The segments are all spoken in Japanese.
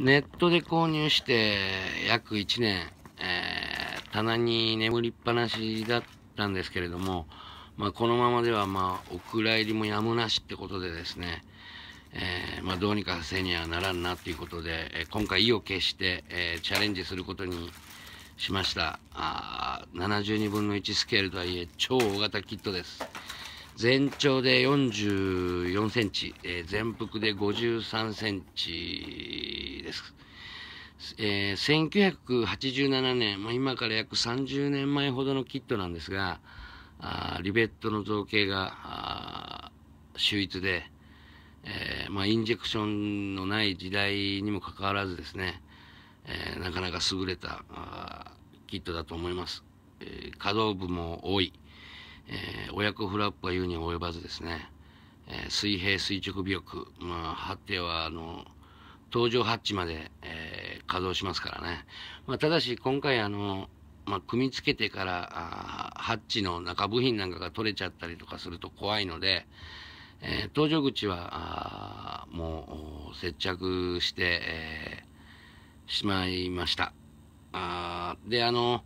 ネットで購入して約1年、えー、棚に眠りっぱなしだったんですけれども、まあ、このままではまあお蔵入りもやむなしってことでですね、えー、まあ、どうにかせにはならんなということで、え今回意を決して、えー、チャレンジすることにしましたあ72分の1スケールとはいえ超大型キットです全長で44センチ、えー、全幅で53センチです。えー、1987年、まあ、今から約30年前ほどのキットなんですが、あリベットの造形が秀逸で、えー、まあ、インジェクションのない時代にもかかわらずですね、えー、なかなか優れたキットだと思います、えー、可動部も多い、えー、親子フラップが言うに及ばずですね、えー、水平垂直尾翼、まあ、果てはあの搭乗ハッチまで、えー、稼働しますからね、まあ、ただし今回あの、まあ、組み付けてからあハッチの中部品なんかが取れちゃったりとかすると怖いので、えー、搭乗口はもう接着して、えー、しまいました。あであの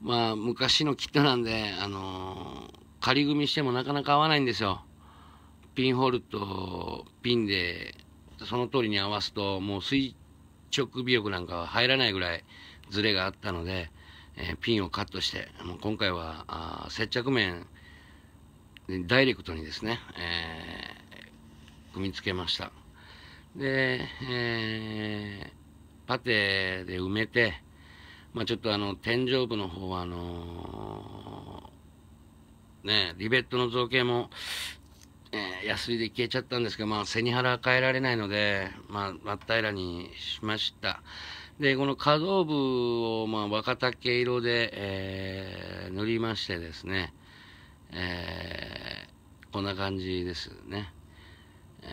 まあ、昔のキットなんで、あのー、仮組みしてもなかなか合わないんですよ。ピンホールとピンで、その通りに合わすと、もう垂直尾翼なんかは入らないぐらいズレがあったので、えー、ピンをカットして、もう今回はあ接着面、ダイレクトにですね、えー、組み付けました。で、えー、パテで埋めて、まあ、ちょっとあの天井部の方はあのー、ねリベットの造形も、えー、安いで消えちゃったんですけど、まあ、背に腹は変えられないので、まあ、真っ平らにしました。で、この可動部を、まあ、若竹色で、えー、塗りましてですね、えー、こんな感じですね。え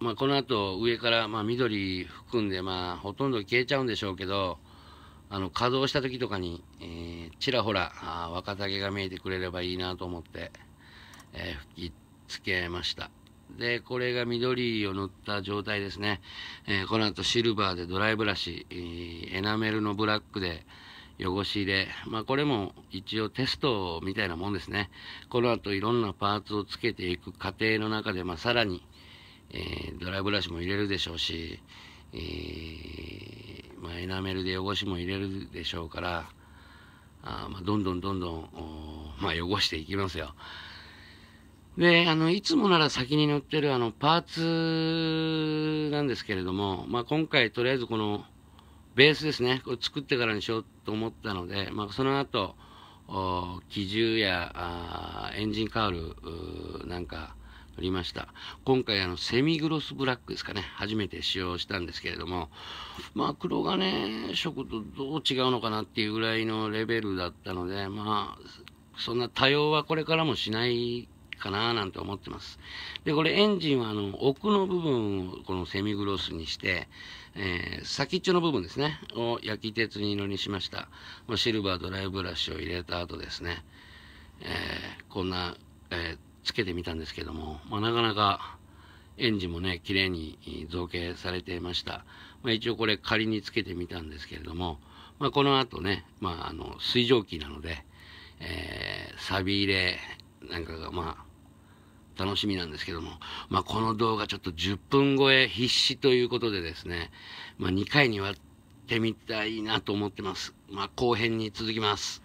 ー、まあ、この後上から、まあ、緑含んで、まあ、ほとんど消えちゃうんでしょうけど、あの稼働した時とかに、えー、ちらほら若竹が見えてくれればいいなと思って、えー、吹き付けましたでこれが緑を塗った状態ですね、えー、この後シルバーでドライブラシ、えー、エナメルのブラックで汚しれ、まあ、これも一応テストみたいなもんですねこの後いろんなパーツをつけていく過程の中で、まあ、さらに、えー、ドライブラシも入れるでしょうし、えーまあ、エナメルで汚しも入れるでしょうからあ、まあ、どんどんどんどん、まあ、汚していきますよであのいつもなら先に乗ってるあのパーツなんですけれども、まあ、今回とりあえずこのベースですねこれ作ってからにしようと思ったので、まあ、その後機銃やエンジンカウルなんか乗りました。今回あのセミグロスブラックですかね、初めて使用したんですけれども、まあ黒金、ね、色とどう違うのかなっていうぐらいのレベルだったので、まあそんな多様はこれからもしないかななんて思ってます。で、これエンジンはあの奥の部分をこのセミグロスにして、えー、先っちょの部分ですね、を焼き鉄に色にしました。シルバードライブブラシを入れた後ですね、えー、こんな、えーつけてみたんですけども、まあ、なかなかエンジンもね綺麗に造形されていました、まあ、一応これ仮につけてみたんですけれども、まあ、この後ね、まあ、あの水蒸気なので、えー、サビ入れなんかがまあ楽しみなんですけども、まあ、この動画ちょっと10分超え必死ということでですね、まあ、2回に割ってみたいなと思ってます、まあ、後編に続きます